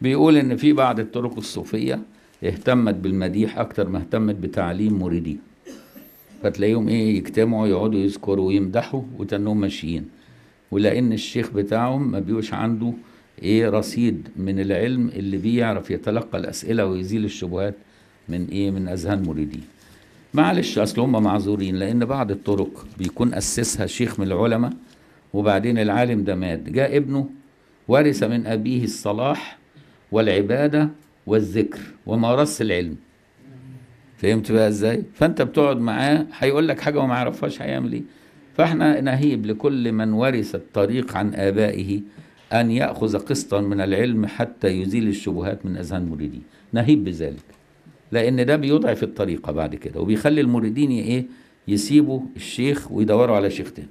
بيقول إن في بعض الطرق الصوفية اهتمت بالمديح أكتر ما اهتمت بتعليم مريديه فتلاقيهم إيه يجتمعوا يقعدوا يذكروا ويمدحوا وتنهم ماشيين ولأن الشيخ بتاعهم ما بيوش عنده إيه رصيد من العلم اللي بيعرف يتلقى الأسئلة ويزيل الشبهات من إيه من أذهان مريديه معلش اصل هم معذورين لان بعض الطرق بيكون اسسها شيخ من العلماء وبعدين العالم ده مات جاء ابنه ورث من ابيه الصلاح والعبادة والذكر ومارس العلم فهمت بقى ازاي فانت بتقعد معاه هيقول لك حاجه وما يعرفهاش هيعمل ايه فاحنا نهيب لكل من ورث الطريق عن ابائه ان ياخذ قسطا من العلم حتى يزيل الشبهات من اذهان مريديه نهيب بذلك لان ده بيضعف الطريقه بعد كده وبيخلي المريدين ايه يسيبوا الشيخ ويدوروا على شيخ تاني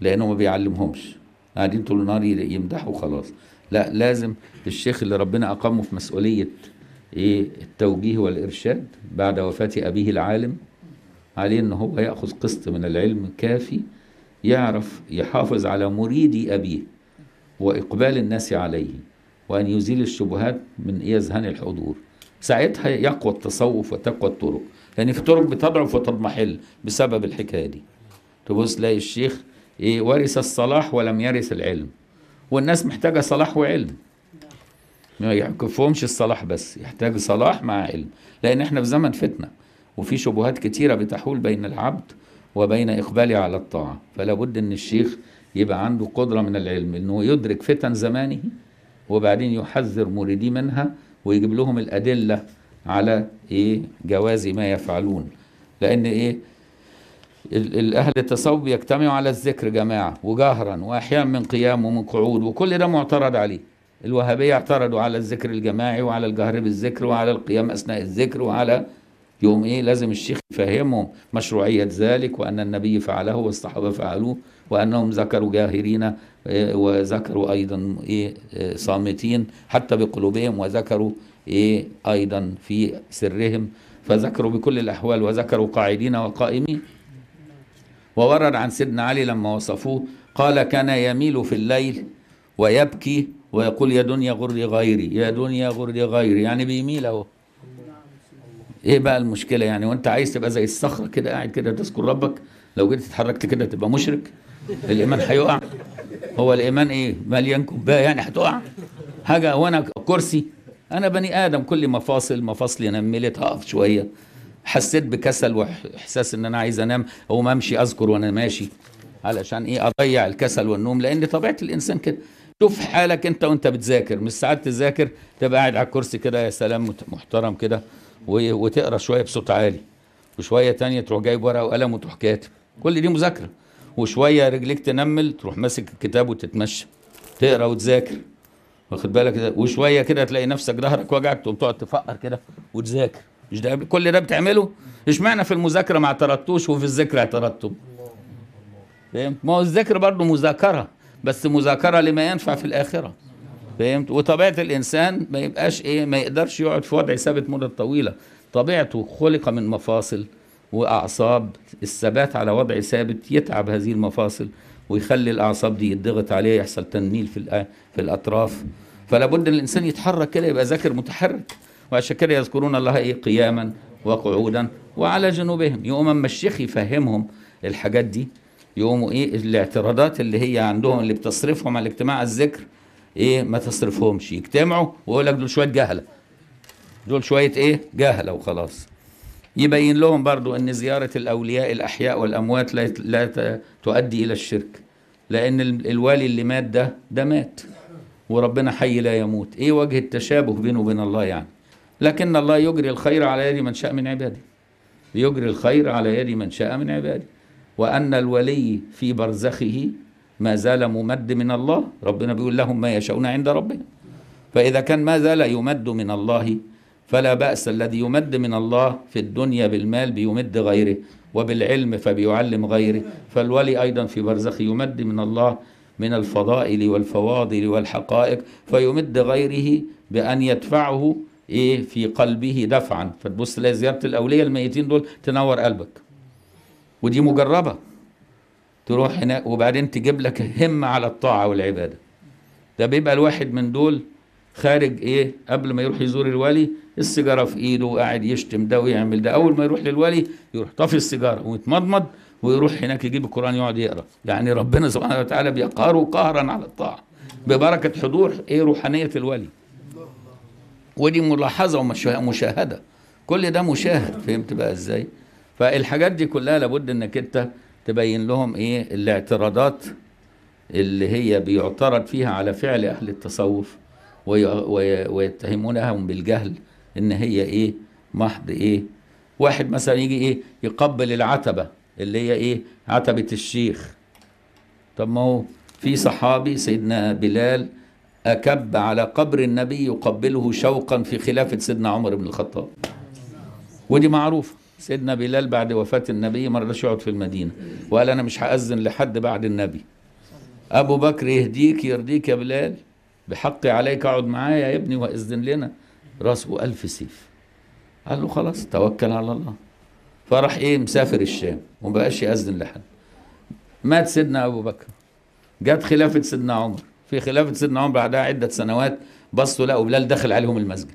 لانه ما بيعلمهمش قاعدين طول النهار يمدحوا خلاص لا لازم الشيخ اللي ربنا أقامه في مسؤولية إيه التوجيه والإرشاد بعد وفاة أبيه العالم عليه إن هو يأخذ قسط من العلم كافي يعرف يحافظ على مريدي أبيه وإقبال الناس عليه وأن يزيل الشبهات من إيه الحضور ساعتها يقوى التصوف وتقوى الطرق لأن يعني في طرق بتضعف وتضمحل بسبب الحكاية دي تبص تلاقي الشيخ إيه ورث الصلاح ولم يرث العلم والناس محتاجة صلاح وعلم ما يكفهمش الصلاح بس يحتاج صلاح مع علم لأن احنا في زمن فتنة وفي شبهات كتيرة بتحول بين العبد وبين إقباله على الطاعة فلا بد أن الشيخ يبقى عنده قدرة من العلم أنه يدرك فتن زمانه وبعدين يحذر مريديه منها ويجيب لهم الأدلة على إيه جواز ما يفعلون لأن إيه الأهل التصوف يجتمعوا على الذكر جماعة وجهرا وأحيانا من قيام ومن قعود وكل ده معترض عليه الوهابية اعترضوا على الذكر الجماعي وعلى الجهر بالذكر وعلى القيام أثناء الذكر وعلى يوم إيه لازم الشيخ يفهمهم مشروعية ذلك وأن النبي فعله والصحابة فعلوه وأنهم ذكروا جاهرين آه، وذكروا أيضا إيه آه، صامتين حتى بقلوبهم وذكروا إيه أيضا في سرهم فذكروا بكل الأحوال وذكروا قاعدين وقائمين وورد عن سيدنا علي لما وصفوه قال كان يميل في الليل ويبكي ويقول يا دنيا غر غيري يا دنيا غر غيري يعني بيميل اهو ايه بقى المشكله يعني وانت عايز تبقى زي الصخره كده قاعد كده تذكر ربك لو جيت اتحركت كده تبقى مشرك الايمان هيقع هو الايمان ايه مليان كوبايه يعني هتقع حاجه وانا كرسي انا بني ادم كل مفاصل مفاصلي نملت هقف شويه حسيت بكسل واحساس ان انا عايز انام اقوم امشي اذكر وانا ماشي علشان ايه اضيع الكسل والنوم لان طبيعه الانسان كده شوف حالك انت وانت بتذاكر مش ساعات تذاكر تبقى قاعد على الكرسي كده يا سلام محترم كده وتقرا شويه بصوت عالي وشويه تانية تروح جايب ورقه وقلم وتروح كاتب كل دي مذاكره وشويه رجليك تنمل تروح ماسك الكتاب وتتمشى تقرا وتذاكر واخد بالك وشويه كده تلاقي نفسك ظهرك وجعك تقوم تقعد تفقر كده وتذاكر مش ده كل ده بتعمله اشمعنى في المذاكره ما اعترضتوش وفي الذكر اعترضتم فهمت ما هو الذكر برضه مذاكره بس مذاكره لما ينفع في الاخره فهمت وطبيعه الانسان ما يبقاش ايه ما يقدرش يقعد في وضع ثابت مده طويله طبيعته خلق من مفاصل واعصاب الثبات على وضع ثابت يتعب هذه المفاصل ويخلي الاعصاب دي يضغط عليها يحصل تنميل في في الاطراف فلا بد ان الانسان يتحرك كده يبقى ذاكر متحرك وعشان كده يذكرون الله ايه قياما وقعودا وعلى جنوبهم يقوم اما الشيخ يفهمهم الحاجات دي يقوموا ايه الاعتراضات اللي هي عندهم اللي بتصرفهم على اجتماع الذكر ايه ما تصرفهمش يجتمعوا ويقول لك دول شويه جهله دول شويه ايه جهله وخلاص يبين لهم برضو ان زياره الاولياء الاحياء والاموات لا لا تؤدي الى الشرك لان الوالي اللي مات ده ده مات وربنا حي لا يموت ايه وجه التشابه بينه وبين الله يعني لكن الله يجري الخير على يد من شاء من عباده يجري الخير على يد من شاء من عباده وأن الولي في برزخه ما زال ممد من الله ربنا بيقول لهم ما يشاءون عند ربنا فإذا كان ما زال يمد من الله فلا بأس الذي يمد من الله في الدنيا بالمال بيمد غيره وبالعلم فبيعلم غيره فالولي أيضا في برزخ يمد من الله من الفضائل والفواضل والحقائق فيمد غيره بأن يدفعه ايه في قلبه دفعا فتبص تلاقي زياره الاوليه الميتين دول تنور قلبك ودي مجربه تروح هناك وبعدين تجيب لك همه على الطاعه والعباده ده بيبقى الواحد من دول خارج ايه قبل ما يروح يزور الولي السيجاره في ايده وقاعد يشتم ده ويعمل ده اول ما يروح للولي يروح طافي السيجاره ويتمضمض ويروح هناك يجيب القران يقعد يقرا يعني ربنا سبحانه وتعالى بيقهره قهرا على الطاعه ببركه حضور ايه روحانيه الولي ودي ملاحظه ومشاهده كل ده مشاهد فهمت بقى ازاي فالحاجات دي كلها لابد انك انت تبين لهم ايه الاعتراضات اللي هي بيعترض فيها على فعل اهل التصوف ويتهمونهم بالجهل ان هي ايه محض ايه واحد مثلا يجي ايه يقبل العتبه اللي هي ايه عتبه الشيخ طب ما هو في صحابي سيدنا بلال أكب على قبر النبي يقبله شوقا في خلافة سيدنا عمر بن الخطاب ودي معروفة سيدنا بلال بعد وفاة النبي ما رضاش يقعد في المدينة وقال أنا مش هأذن لحد بعد النبي أبو بكر يهديك يرضيك يا بلال بحقي عليك اقعد معايا يا ابني وأذن لنا راسه ألف سيف قال له خلاص توكل على الله فراح إيه مسافر الشام وما بقاش يأذن لحد مات سيدنا أبو بكر جت خلافة سيدنا عمر في خلافه سيدنا عمر بعدها عده سنوات بصوا لقوا بلال دخل عليهم المسجد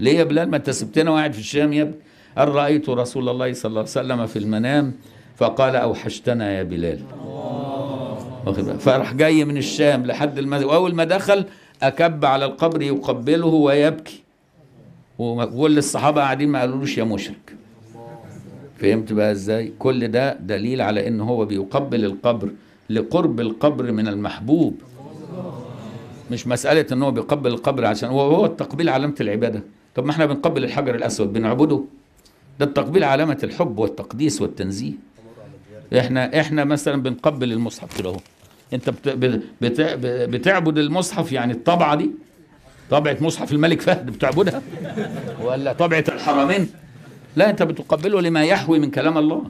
ليه يا بلال ما انت سبتنا وقاعد في الشام يا ابني قال رايت رسول الله صلى الله عليه وسلم في المنام فقال اوحشتنا يا بلال فراح جاي من الشام لحد المسجد واول ما دخل اكب على القبر يقبله ويبكي وكل الصحابه قاعدين ما قالولوش يا مشرك فهمت بقى ازاي كل ده دليل على ان هو بيقبل القبر لقرب القبر من المحبوب مش مسألة ان هو بيقبل القبر عشان هو هو التقبيل علامة العبادة طب ما احنا بنقبل الحجر الاسود بنعبده ده التقبيل علامة الحب والتقديس والتنزيه احنا احنا مثلا بنقبل المصحف كده اهو انت بتعبد المصحف يعني الطبعة دي طبعة مصحف الملك فهد بتعبدها ولا طبعة الحرمين لا انت بتقبله لما يحوي من كلام الله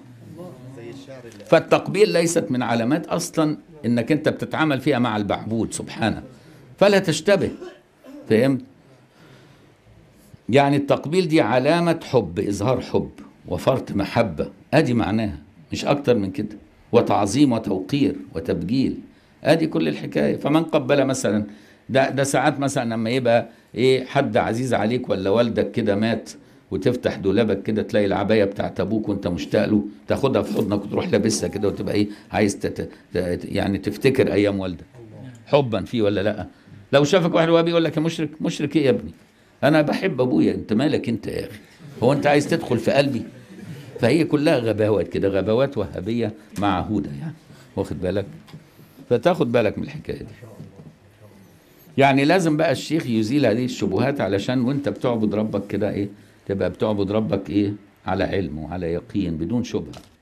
فالتقبيل ليست من علامات اصلا انك انت بتتعامل فيها مع المعبود سبحانه فلا تشتبه فهمت يعني التقبيل دي علامة حب إظهار حب وفرط محبة أدي معناها مش أكتر من كده وتعظيم وتوقير وتبجيل أدي كل الحكاية فمن قبل مثلا ده ده ساعات مثلا لما يبقى إيه حد عزيز عليك ولا والدك كده مات وتفتح دولابك كده تلاقي العبايه بتاعت ابوك وانت مشتاق له تاخدها في حضنك وتروح لابسها كده وتبقى ايه عايز تت... يعني تفتكر ايام والدك حبا فيه ولا لا لو شافك واحد وهابي يقول لك يا مشرك مشرك ايه يا ابني انا بحب ابويا انت مالك انت يا اخي هو انت عايز تدخل في قلبي فهي كلها غباوات كده غباوات وهابيه مع هوده يعني واخد بالك فتاخد بالك من الحكايه دي يعني لازم بقى الشيخ يزيل هذه الشبهات علشان وانت بتعبد ربك كده ايه تبقى بتعبد ربك ايه على علم وعلى يقين بدون شبهه